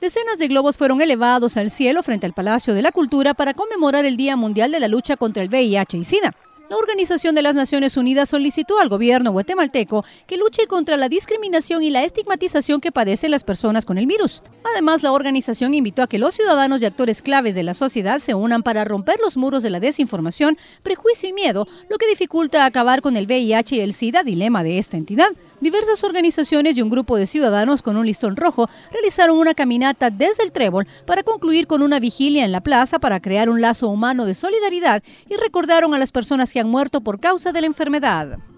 Decenas de globos fueron elevados al cielo frente al Palacio de la Cultura para conmemorar el Día Mundial de la Lucha contra el VIH y SIDA. La Organización de las Naciones Unidas solicitó al gobierno guatemalteco que luche contra la discriminación y la estigmatización que padecen las personas con el virus. Además, la organización invitó a que los ciudadanos y actores claves de la sociedad se unan para romper los muros de la desinformación, prejuicio y miedo, lo que dificulta acabar con el VIH y el SIDA, dilema de esta entidad. Diversas organizaciones y un grupo de ciudadanos con un listón rojo realizaron una caminata desde el Trébol para concluir con una vigilia en la plaza para crear un lazo humano de solidaridad y recordaron a las personas que han muerto por causa de la enfermedad.